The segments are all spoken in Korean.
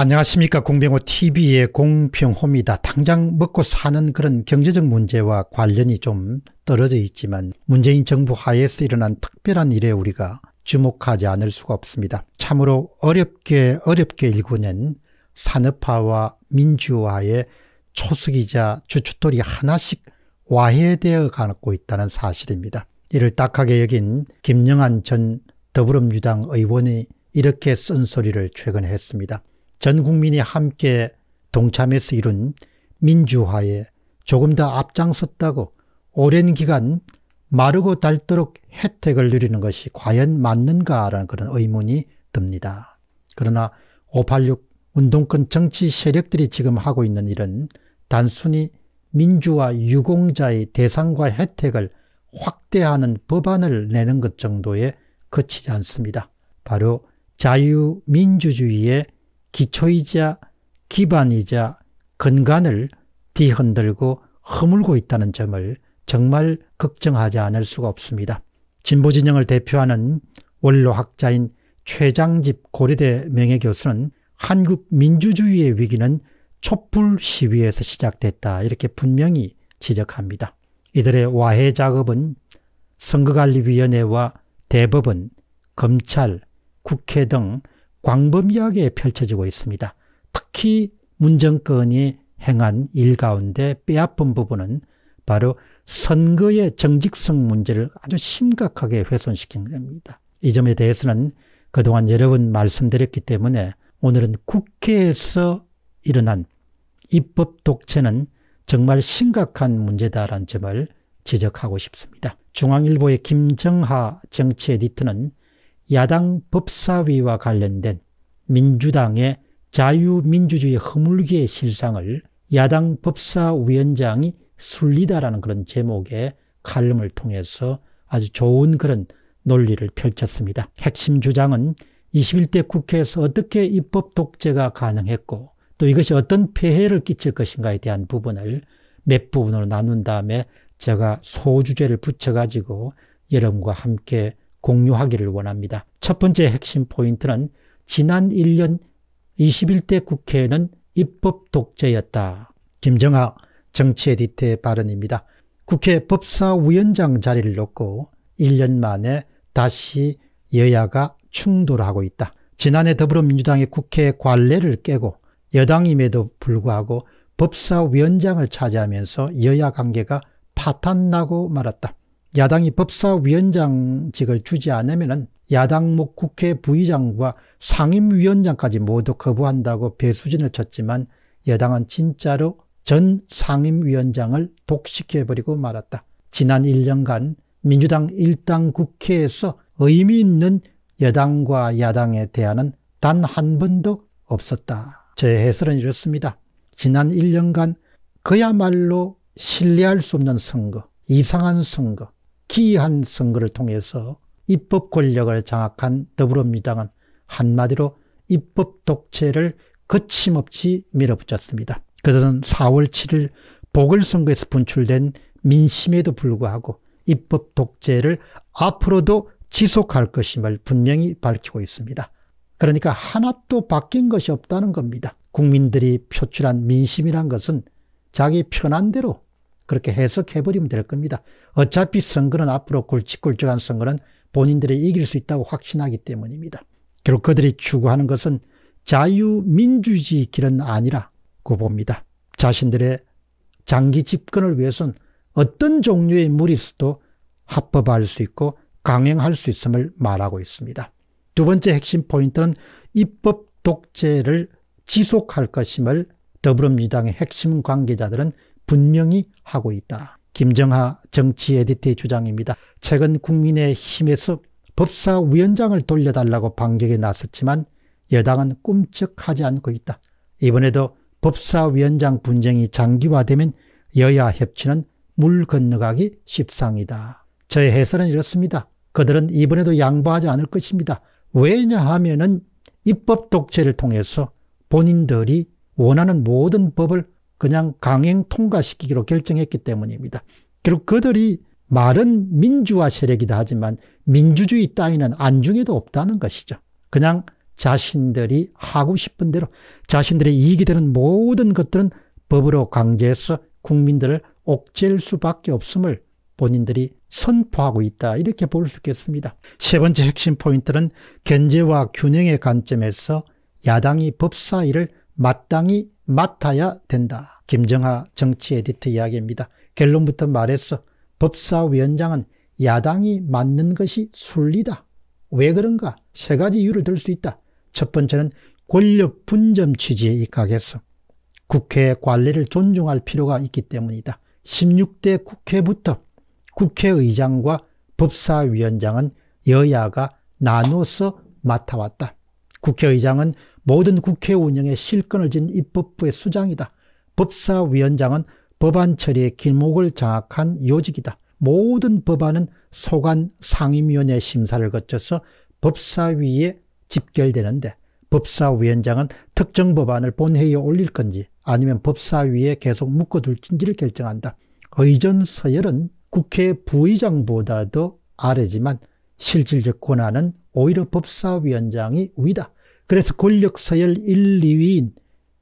안녕하십니까 공병호 tv의 공병호입니다. 당장 먹고 사는 그런 경제적 문제와 관련이 좀 떨어져 있지만 문재인 정부 하에서 일어난 특별한 일에 우리가 주목하지 않을 수가 없습니다. 참으로 어렵게 어렵게 일궈낸 산업화와 민주화의 초석이자 주춧돌이 하나씩 와해되어 가고 있다는 사실입니다. 이를 딱하게 여긴 김영한 전 더불어민주당 의원이 이렇게 쓴소리를 최근 했습니다. 전 국민이 함께 동참해서 이룬 민주화에 조금 더 앞장섰다고 오랜 기간 마르고 닳도록 혜택을 누리는 것이 과연 맞는가라는 그런 의문이 듭니다. 그러나 586 운동권 정치 세력들이 지금 하고 있는 일은 단순히 민주화 유공자의 대상과 혜택을 확대하는 법안을 내는 것 정도에 그치지 않습니다. 바로 자유민주주의의 기초이자 기반이자 근간을 뒤흔들고 허물고 있다는 점을 정말 걱정하지 않을 수가 없습니다. 진보 진영을 대표하는 원로학자인 최장집 고려대 명예교수는 한국 민주주의의 위기는 촛불 시위에서 시작됐다 이렇게 분명히 지적합니다. 이들의 와해 작업은 선거관리위원회와 대법원, 검찰, 국회 등 광범위하게 펼쳐지고 있습니다. 특히 문정권이 행한 일 가운데 빼앗은 부분은 바로 선거의 정직성 문제를 아주 심각하게 훼손시킨 겁니다. 이 점에 대해서는 그동안 여러 번 말씀드렸기 때문에 오늘은 국회에서 일어난 입법 독재는 정말 심각한 문제다라는 점을 지적하고 싶습니다. 중앙일보의 김정하 정치 에디터는 야당 법사위와 관련된 민주당의 자유민주주의 허물기의 실상을 야당 법사위원장이 술리다라는 그런 제목의 칼럼을 통해서 아주 좋은 그런 논리를 펼쳤습니다. 핵심 주장은 21대 국회에서 어떻게 입법 독재가 가능했고 또 이것이 어떤 폐해를 끼칠 것인가에 대한 부분을 몇 부분으로 나눈 다음에 제가 소주제를 붙여가지고 여러분과 함께 공유하기를 원합니다. 첫 번째 핵심 포인트는 지난 1년 21대 국회에는 입법 독재였다. 김정아 정치의 뒤태 발언입니다. 국회 법사위원장 자리를 놓고 1년 만에 다시 여야가 충돌하고 있다. 지난해 더불어민주당의 국회 관례를 깨고 여당임에도 불구하고 법사위원장을 차지하면서 여야 관계가 파탄나고 말았다. 야당이 법사위원장직을 주지 않으면 야당목 국회 부의장과 상임위원장까지 모두 거부한다고 배수진을 쳤지만 여당은 진짜로 전 상임위원장을 독식해버리고 말았다. 지난 1년간 민주당 일당 국회에서 의미 있는 여당과 야당에 대한 단한 번도 없었다. 제 해설은 이렇습니다. 지난 1년간 그야말로 신뢰할 수 없는 선거, 이상한 선거, 기이한 선거를 통해서 입법 권력을 장악한 더불어민주당은 한마디로 입법 독재를 거침없이 밀어붙였습니다. 그들은 4월 7일 보궐선거에서 분출된 민심에도 불구하고 입법 독재를 앞으로도 지속할 것임을 분명히 밝히고 있습니다. 그러니까 하나도 바뀐 것이 없다는 겁니다. 국민들이 표출한 민심이란 것은 자기 편한 대로 그렇게 해석해버리면 될 겁니다. 어차피 선거는 앞으로 굵직굵직한 선거는 본인들이 이길 수 있다고 확신하기 때문입니다. 결국 그들이 추구하는 것은 자유민주주의 길은 아니라고 봅니다. 자신들의 장기 집권을 위해선 어떤 종류의 무리수도 합법화할 수 있고 강행할 수 있음을 말하고 있습니다. 두 번째 핵심 포인트는 입법 독재를 지속할 것임을 더불어민주당의 핵심 관계자들은 분명히 하고 있다. 김정하 정치 에디터의 주장입니다. 최근 국민의힘에서 법사위원장을 돌려달라고 반격에 나섰지만 여당은 꿈쩍하지 않고 있다. 이번에도 법사위원장 분쟁이 장기화되면 여야 협치는 물 건너가기 십상이다. 저의 해설은 이렇습니다. 그들은 이번에도 양보하지 않을 것입니다. 왜냐하면 입법 독재를 통해서 본인들이 원하는 모든 법을 그냥 강행 통과시키기로 결정했기 때문입니다. 결국 그들이 말은 민주화 세력이다 하지만 민주주의 따위는 안중에도 없다는 것이죠. 그냥 자신들이 하고 싶은 대로 자신들의 이익이 되는 모든 것들은 법으로 강제해서 국민들을 옥죄일 수밖에 없음을 본인들이 선포하고 있다 이렇게 볼 수 있겠습니다. 세 번째 핵심 포인트는 견제와 균형의 관점에서 야당이 법사위를 마땅히 맡아야 된다. 김정하 정치 에디트 이야기입니다. 결론부터 말했어. 법사위원장은 야당이 맞는 것이 순리다. 왜 그런가? 세 가지 이유를 들 수 있다. 첫 번째는 권력 분점 취지에 입각해서 국회 관례를 존중할 필요가 있기 때문이다. 16대 국회부터 국회의장과 법사위원장은 여야가 나눠서 맡아왔다. 국회의장은 모든 국회 운영에 실권을 쥔 입법부의 수장이다. 법사위원장은 법안 처리의 길목을 장악한 요직이다. 모든 법안은 소관 상임위원회 심사를 거쳐서 법사위에 집결되는데 법사위원장은 특정 법안을 본회의에 올릴 건지 아니면 법사위에 계속 묶어둘지를 결정한다. 의전서열은 국회 부의장보다도 아래지만 실질적 권한은 오히려 법사위원장이 위다. 그래서 권력 서열 1, 2위인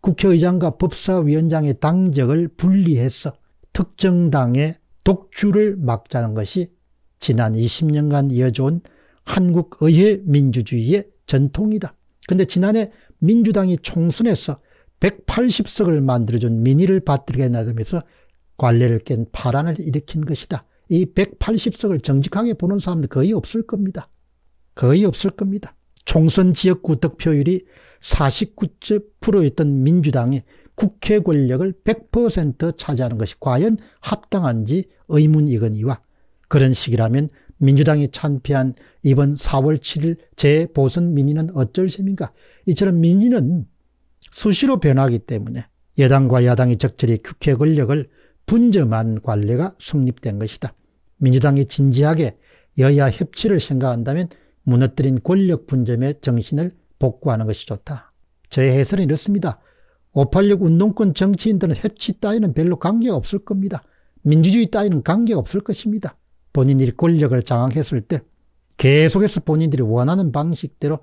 국회의장과 법사위원장의 당적을 분리해서 특정 당의 독주를 막자는 것이 지난 20년간 이어져온 한국의회 민주주의의 전통이다. 근데 지난해 민주당이 총선에서 180석을 만들어준 민의를 받들게 나름에서 관례를 깬 파란을 일으킨 것이다. 이 180석을 정직하게 보는 사람도 거의 없을 겁니다. 거의 없을 겁니다. 총선 지역구 득표율이 49.7%였던 민주당이 국회 권력을 100% 차지하는 것이 과연 합당한지 의문이거니와 그런 식이라면 민주당이 참패한 이번 4월 7일 재보선 민의는 어쩔 셈인가? 이처럼 민의는 수시로 변하기 때문에 여당과 야당이 적절히 국회 권력을 분점한 관례가 성립된 것이다. 민주당이 진지하게 여야 협치를 생각한다면 무너뜨린 권력 분점의 정신을 복구하는 것이 좋다. 제 해설은 이렇습니다. 586 운동권 정치인들은 협치 따위는 별로 관계없을 겁니다. 민주주의 따위는 관계없을 것입니다. 본인들이 권력을 장악했을 때 계속해서 본인들이 원하는 방식대로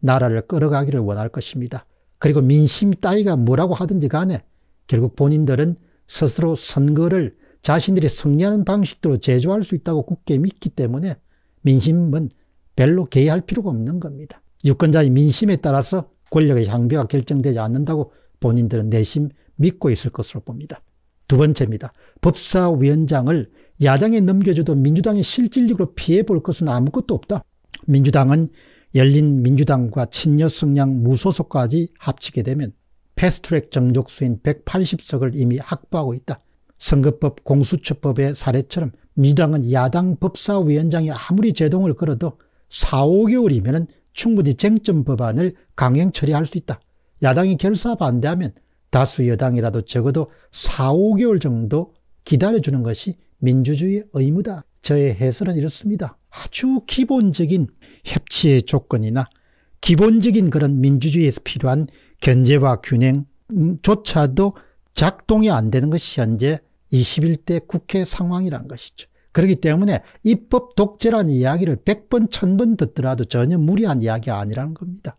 나라를 끌어가기를 원할 것입니다. 그리고 민심 따위가 뭐라고 하든지 간에 결국 본인들은 스스로 선거를 자신들이 승리하는 방식대로 제조할 수 있다고 굳게 믿기 때문에 민심은 별로 개의할 필요가 없는 겁니다. 유권자의 민심에 따라서 권력의 향배가 결정되지 않는다고 본인들은 내심 믿고 있을 것으로 봅니다. 두 번째입니다. 법사위원장을 야당에 넘겨줘도 민주당이 실질적으로 피해볼 것은 아무것도 없다. 민주당은 열린 민주당과 친여성량 무소속까지 합치게 되면 패스트트랙 정족수인 180석을 이미 확보하고 있다. 선거법 공수처법의 사례처럼 민주당은 야당 법사위원장이 아무리 제동을 걸어도 4, 5개월이면 충분히 쟁점 법안을 강행 처리할 수 있다. 야당이 결사 반대하면 다수 여당이라도 적어도 4, 5개월 정도 기다려주는 것이 민주주의의 의무다. 저의 해설은 이렇습니다. 아주 기본적인 협치의 조건이나 기본적인 그런 민주주의에서 필요한 견제와 균형조차도 음, 작동이 안 되는 것이 현재 21대 국회 상황이란 것이죠. 그렇기 때문에 입법 독재라는 이야기를 100번, 1000번 듣더라도 전혀 무리한 이야기가 아니라는 겁니다.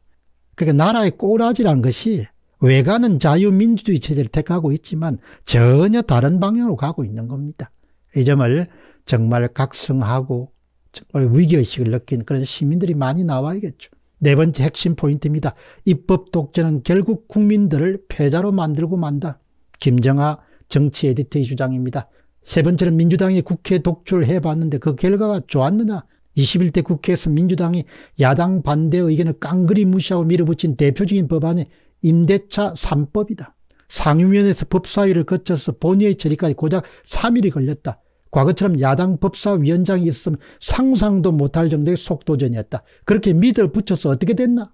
그러니까 나라의 꼬라지라는 것이 외관은 자유민주주의 체제를 택하고 있지만 전혀 다른 방향으로 가고 있는 겁니다. 이 점을 정말 각성하고 정말 위기의식을 느낀 그런 시민들이 많이 나와야겠죠. 네 번째 핵심 포인트입니다. 입법 독재는 결국 국민들을 패자로 만들고 만다. 김정아 정치 에디터의 주장입니다. 세 번째는 민주당이 국회 독출을 해봤는데 그 결과가 좋았느냐 21대 국회에서 민주당이 야당 반대 의견을 깡그리 무시하고 밀어붙인 대표적인 법안이 임대차 3법이다. 상임위원회에서 법사위를 거쳐서 본회의 처리까지 고작 3일이 걸렸다. 과거처럼 야당 법사위원장이 있으면 상상도 못할 정도의 속도전이었다. 그렇게 믿을 붙여서 어떻게 됐나?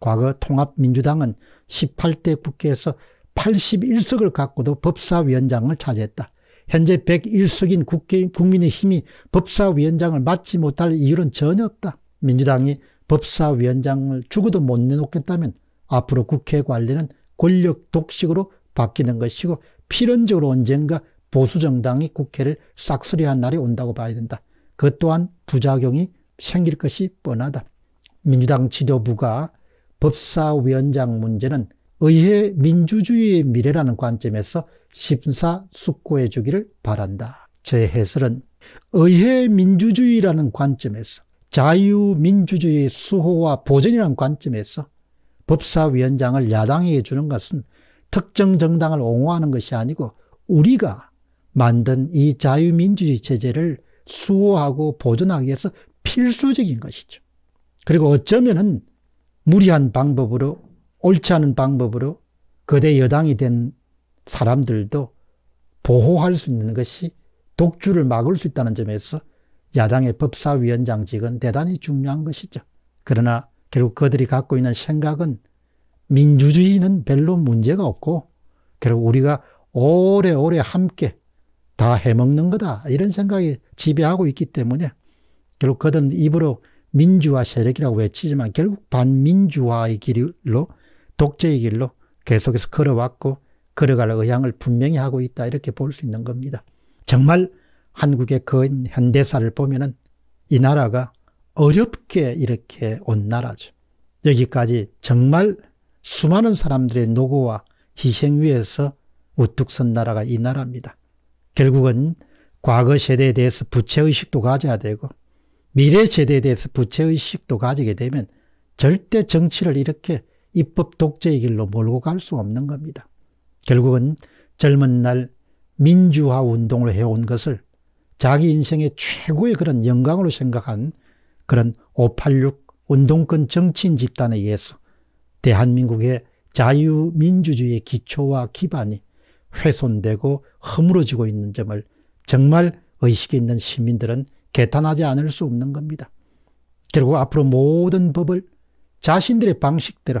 과거 통합민주당은 18대 국회에서 81석을 갖고도 법사위원장을 차지했다. 현재 101석인 국회, 국민의힘이 법사위원장을 맡지 못할 이유는 전혀 없다. 민주당이 법사위원장을 죽어도 못 내놓겠다면 앞으로 국회 관리는 권력 독식으로 바뀌는 것이고 필연적으로 언젠가 보수정당이 국회를 싹쓸이한 날이 온다고 봐야 된다. 그 또한 부작용이 생길 것이 뻔하다. 민주당 지도부가 법사위원장 문제는 의회 민주주의의 미래라는 관점에서 심사숙고해 주기를 바란다. 제 해설은 의회 민주주의라는 관점에서 자유민주주의 수호와 보전이라는 관점에서 법사위원장을 야당에게 주는 것은 특정 정당을 옹호하는 것이 아니고 우리가 만든 이 자유민주주의 체제를 수호하고 보존하기 위해서 필수적인 것이죠. 그리고 어쩌면 무리한 방법으로 옳지 않은 방법으로 거대 여당이 된 사람들도 보호할 수 있는 것이 독주를 막을 수 있다는 점에서 야당의 법사위원장직은 대단히 중요한 것이죠. 그러나 결국 그들이 갖고 있는 생각은 민주주의는 별로 문제가 없고 결국 우리가 오래오래 함께 다 해먹는 거다 이런 생각이 지배하고 있기 때문에 결국 그들은 입으로 민주화 세력이라고 외치지만 결국 반민주화의 길로 독재의 길로 계속해서 걸어왔고 걸어갈 의향을 분명히 하고 있다 이렇게 볼 수 있는 겁니다. 정말 한국의 근현대사를 보면 은이 나라가 어렵게 이렇게 온 나라죠. 여기까지 정말 수많은 사람들의 노고와 희생 위에서 우뚝 선 나라가 이 나라입니다. 결국은 과거 세대에 대해서 부채의식도 가져야 되고 미래 세대에 대해서 부채의식도 가지게 되면 절대 정치를 이렇게 입법 독재의 길로 몰고 갈 수 없는 겁니다. 결국은 젊은 날 민주화 운동을 해온 것을 자기 인생의 최고의 그런 영광으로 생각한 그런 586 운동권 정치인 집단에 의해서 대한민국의 자유민주주의의 기초와 기반이 훼손되고 허물어지고 있는 점을 정말 의식이 있는 시민들은 개탄하지 않을 수 없는 겁니다. 결국 앞으로 모든 법을 자신들의 방식대로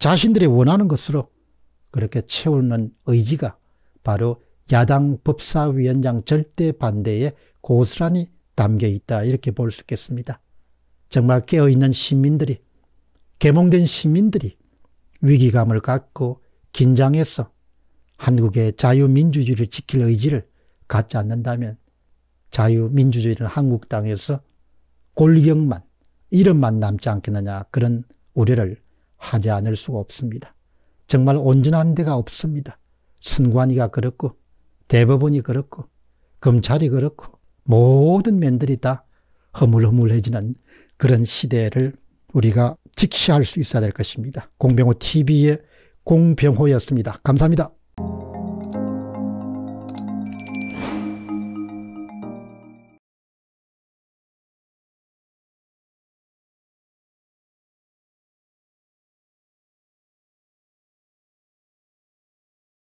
자신들이 원하는 것으로 그렇게 채우는 의지가 바로 야당 법사위원장 절대 반대에 고스란히 담겨 있다 이렇게 볼 수 있겠습니다. 정말 깨어있는 시민들이 개몽된 시민들이 위기감을 갖고 긴장해서 한국의 자유민주주의를 지킬 의지를 갖지 않는다면 자유민주주의는 한국 땅에서 골격만 이름만 남지 않겠느냐 그런 우려를 하지 않을 수가 없습니다. 정말 온전한 데가 없습니다. 선관위가 그렇고 대법원이 그렇고 검찰이 그렇고 모든 면들이 다 허물허물해지는 그런 시대를 우리가 직시할 수 있어야 될 것입니다. 공병호 TV의 공병호였습니다. 감사합니다.